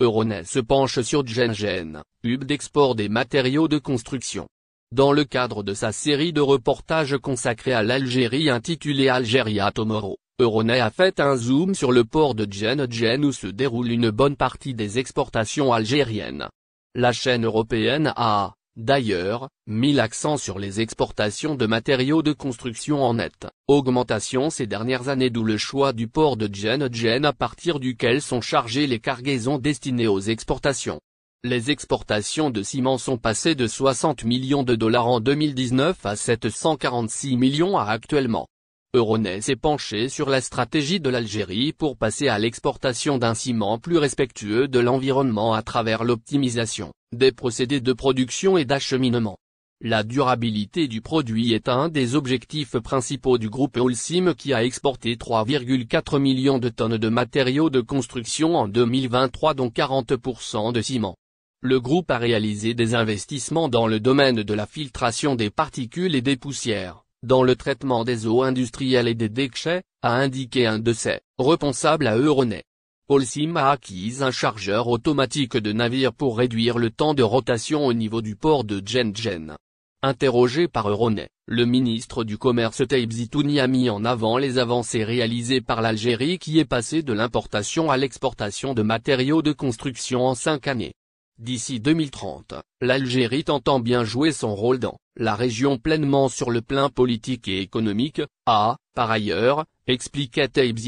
Euronet se penche sur Gengen, hub d'export des matériaux de construction. Dans le cadre de sa série de reportages consacrés à l'Algérie intitulée Algeria Tomorrow, Euronet a fait un zoom sur le port de Gengen où se déroule une bonne partie des exportations algériennes. La chaîne européenne a, D'ailleurs, mis l'accent sur les exportations de matériaux de construction en net. Augmentation ces dernières années d'où le choix du port de Gen à partir duquel sont chargées les cargaisons destinées aux exportations. Les exportations de ciment sont passées de 60 millions de dollars en 2019 à 746 millions à actuellement. Euronet s'est penché sur la stratégie de l'Algérie pour passer à l'exportation d'un ciment plus respectueux de l'environnement à travers l'optimisation des procédés de production et d'acheminement. La durabilité du produit est un des objectifs principaux du groupe Holcim qui a exporté 3,4 millions de tonnes de matériaux de construction en 2023 dont 40% de ciment. Le groupe a réalisé des investissements dans le domaine de la filtration des particules et des poussières, dans le traitement des eaux industrielles et des déchets, a indiqué un de ses responsables à Euronet. Holcim a acquis un chargeur automatique de navire pour réduire le temps de rotation au niveau du port de Djen. Interrogé par Euronet, le ministre du Commerce Taïb Zitouni a mis en avant les avancées réalisées par l'Algérie qui est passée de l'importation à l'exportation de matériaux de construction en cinq années. D'ici 2030, l'Algérie tentant bien jouer son rôle dans la région pleinement sur le plan politique et économique, a, par ailleurs, expliqué Taib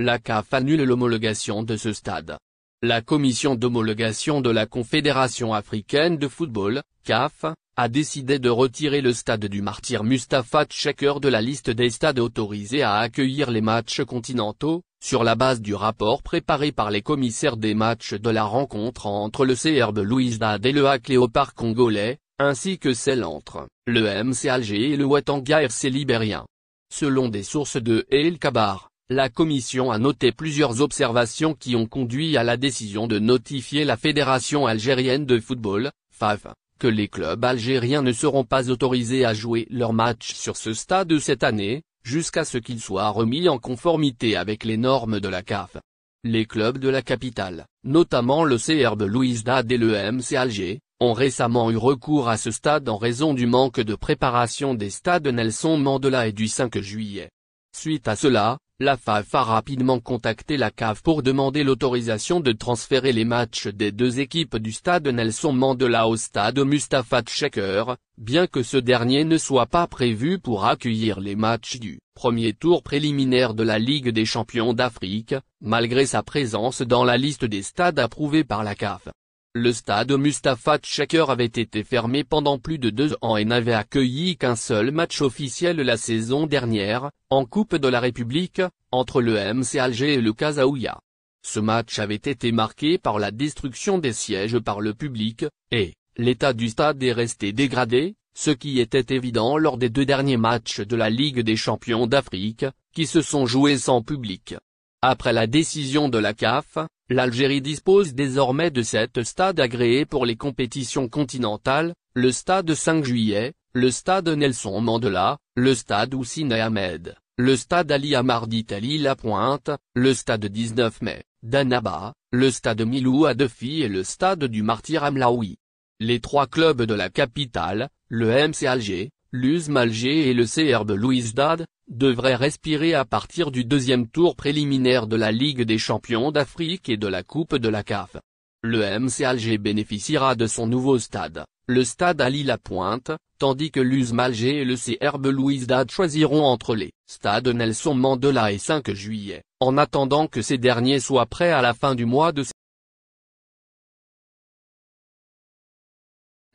La CAF annule l'homologation de ce stade. La commission d'homologation de la Confédération africaine de football, CAF, a décidé de retirer le stade du martyr Mustapha Tcheker de la liste des stades autorisés à accueillir les matchs continentaux, sur la base du rapport préparé par les commissaires des matchs de la rencontre entre le CRB Louisdad et le HAC congolais, ainsi que celle entre le MC Alger et le Watanga RC libérien. Selon des sources de El Kabar, la commission a noté plusieurs observations qui ont conduit à la décision de notifier la Fédération algérienne de football, FAF, que les clubs algériens ne seront pas autorisés à jouer leurs matchs sur ce stade cette année, jusqu'à ce qu'ils soient remis en conformité avec les normes de la CAF. Les clubs de la capitale, notamment le CRB Louis-Dade et le MC Alger, ont récemment eu recours à ce stade en raison du manque de préparation des stades Nelson Mandela et du 5 juillet. Suite à cela, la FAF a rapidement contacté la CAF pour demander l'autorisation de transférer les matchs des deux équipes du stade Nelson Mandela au stade Mustafa Tchaker, bien que ce dernier ne soit pas prévu pour accueillir les matchs du premier tour préliminaire de la Ligue des champions d'Afrique, malgré sa présence dans la liste des stades approuvés par la CAF. Le stade Mustapha Tshaker avait été fermé pendant plus de deux ans et n'avait accueilli qu'un seul match officiel la saison dernière, en Coupe de la République, entre le MC Alger et le Kazaouya. Ce match avait été marqué par la destruction des sièges par le public, et, l'état du stade est resté dégradé, ce qui était évident lors des deux derniers matchs de la Ligue des champions d'Afrique, qui se sont joués sans public. Après la décision de la CAF, L'Algérie dispose désormais de sept stades agréés pour les compétitions continentales, le stade 5 juillet, le stade Nelson Mandela, le stade Oussine Ahmed, le stade Ali Amar d'Italie La Pointe, le stade 19 mai, Danaba, le stade Milou Adefi et le stade du Martyr Amlaoui. Les trois clubs de la capitale, le MC Alger, l'USM Alger et le CRB Louis Dad, devrait respirer à partir du deuxième tour préliminaire de la Ligue des champions d'Afrique et de la Coupe de la CAF. Le MC Alger bénéficiera de son nouveau stade, le stade Ali La Pointe, tandis que l'USM Alger et le CRB Louise choisiront entre les stades Nelson Mandela et 5 juillet, en attendant que ces derniers soient prêts à la fin du mois de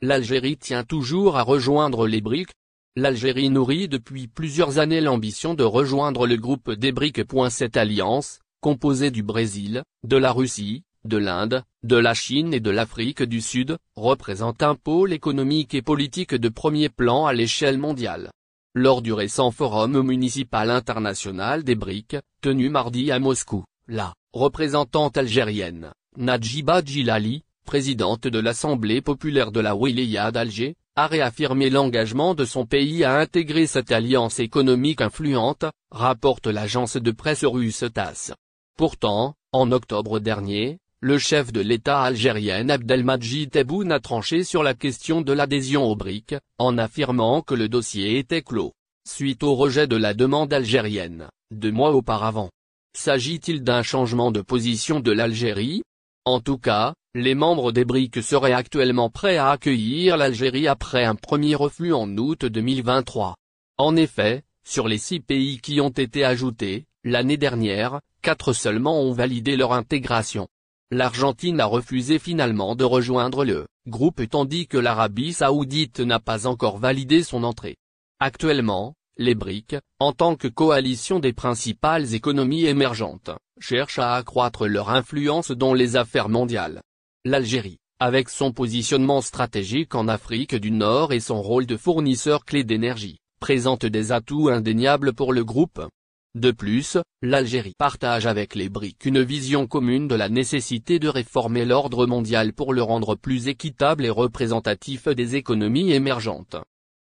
L'Algérie tient toujours à rejoindre les briques, L'Algérie nourrit depuis plusieurs années l'ambition de rejoindre le groupe des BRIC. Cette alliance, composée du Brésil, de la Russie, de l'Inde, de la Chine et de l'Afrique du Sud, représente un pôle économique et politique de premier plan à l'échelle mondiale. Lors du récent forum municipal international des BRIC, tenu mardi à Moscou, la représentante algérienne, Nadjiba Djilali, présidente de l'Assemblée populaire de la Wilaya d'Alger, a réaffirmé l'engagement de son pays à intégrer cette alliance économique influente, rapporte l'agence de presse russe TASS. Pourtant, en octobre dernier, le chef de l'État algérien Abdelmadjid Tebboune a tranché sur la question de l'adhésion au BRIC, en affirmant que le dossier était clos, suite au rejet de la demande algérienne, deux mois auparavant. S'agit-il d'un changement de position de l'Algérie En tout cas, les membres des BRIC seraient actuellement prêts à accueillir l'Algérie après un premier reflux en août 2023. En effet, sur les six pays qui ont été ajoutés, l'année dernière, quatre seulement ont validé leur intégration. L'Argentine a refusé finalement de rejoindre le groupe tandis que l'Arabie saoudite n'a pas encore validé son entrée. Actuellement, les BRIC, en tant que coalition des principales économies émergentes, cherchent à accroître leur influence dans les affaires mondiales l'Algérie, avec son positionnement stratégique en Afrique du Nord et son rôle de fournisseur clé d'énergie, présente des atouts indéniables pour le groupe. De plus, l'Algérie partage avec les BRIC une vision commune de la nécessité de réformer l'ordre mondial pour le rendre plus équitable et représentatif des économies émergentes.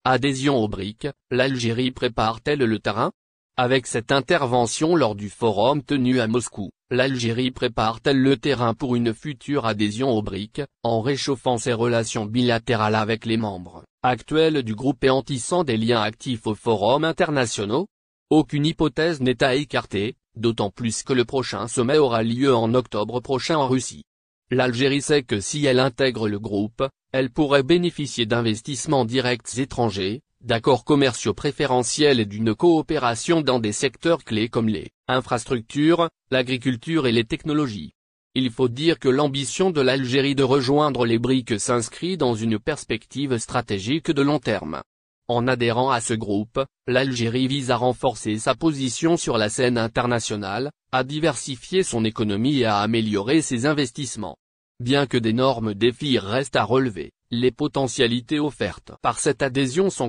Adhésion aux BRIC, l'Algérie prépare-t-elle le terrain avec cette intervention lors du forum tenu à Moscou, l'Algérie prépare-t-elle le terrain pour une future adhésion au BRIC, en réchauffant ses relations bilatérales avec les membres actuels du groupe et en tissant des liens actifs aux forums internationaux Aucune hypothèse n'est à écarter, d'autant plus que le prochain sommet aura lieu en octobre prochain en Russie. L'Algérie sait que si elle intègre le groupe, elle pourrait bénéficier d'investissements directs étrangers, d'accords commerciaux préférentiels et d'une coopération dans des secteurs clés comme les infrastructures, l'agriculture et les technologies. Il faut dire que l'ambition de l'Algérie de rejoindre les BRIC s'inscrit dans une perspective stratégique de long terme. En adhérant à ce groupe, l'Algérie vise à renforcer sa position sur la scène internationale, à diversifier son économie et à améliorer ses investissements. Bien que d'énormes défis restent à relever, les potentialités offertes par cette adhésion sont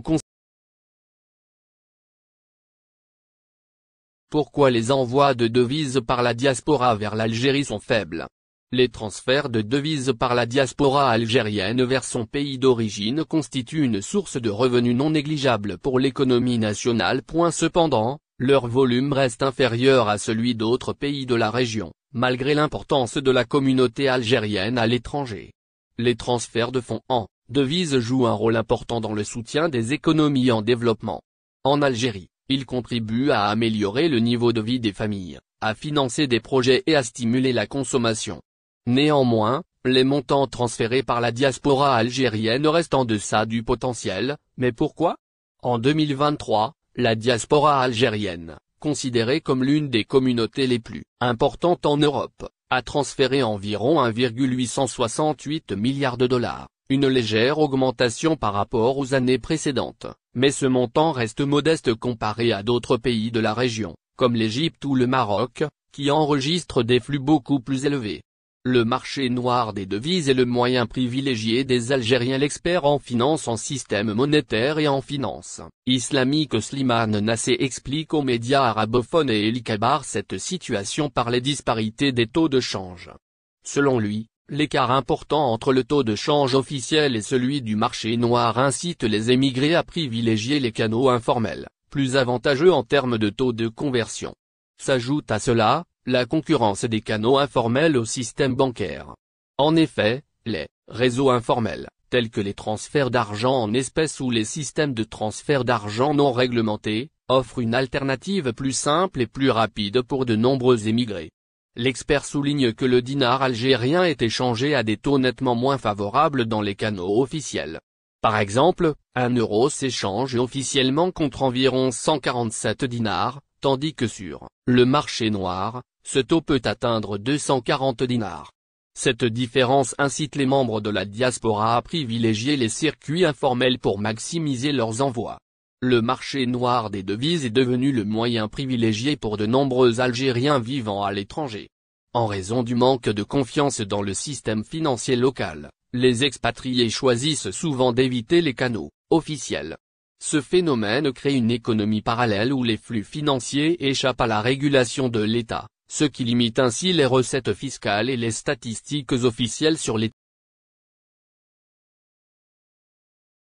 Pourquoi les envois de devises par la diaspora vers l'Algérie sont faibles les transferts de devises par la diaspora algérienne vers son pays d'origine constituent une source de revenus non négligeable pour l'économie nationale. Cependant, leur volume reste inférieur à celui d'autres pays de la région, malgré l'importance de la communauté algérienne à l'étranger. Les transferts de fonds en devises jouent un rôle important dans le soutien des économies en développement. En Algérie, il contribue à améliorer le niveau de vie des familles, à financer des projets et à stimuler la consommation. Néanmoins, les montants transférés par la diaspora algérienne restent en deçà du potentiel, mais pourquoi En 2023, la diaspora algérienne, considérée comme l'une des communautés les plus importantes en Europe, a transféré environ 1,868 milliards de dollars, une légère augmentation par rapport aux années précédentes, mais ce montant reste modeste comparé à d'autres pays de la région, comme l'Égypte ou le Maroc, qui enregistrent des flux beaucoup plus élevés. Le marché noir des devises est le moyen privilégié des Algériens l'expert en finance en système monétaire et en finance. Islamique Slimane Nassé explique aux médias arabophones et Elikabar cette situation par les disparités des taux de change. Selon lui, L'écart important entre le taux de change officiel et celui du marché noir incite les émigrés à privilégier les canaux informels, plus avantageux en termes de taux de conversion. S'ajoute à cela, la concurrence des canaux informels au système bancaire. En effet, les réseaux informels, tels que les transferts d'argent en espèces ou les systèmes de transfert d'argent non réglementés, offrent une alternative plus simple et plus rapide pour de nombreux émigrés. L'expert souligne que le dinar algérien est échangé à des taux nettement moins favorables dans les canaux officiels. Par exemple, un euro s'échange officiellement contre environ 147 dinars, tandis que sur le marché noir, ce taux peut atteindre 240 dinars. Cette différence incite les membres de la diaspora à privilégier les circuits informels pour maximiser leurs envois. Le marché noir des devises est devenu le moyen privilégié pour de nombreux Algériens vivant à l'étranger. En raison du manque de confiance dans le système financier local, les expatriés choisissent souvent d'éviter les canaux officiels. Ce phénomène crée une économie parallèle où les flux financiers échappent à la régulation de l'État, ce qui limite ainsi les recettes fiscales et les statistiques officielles sur les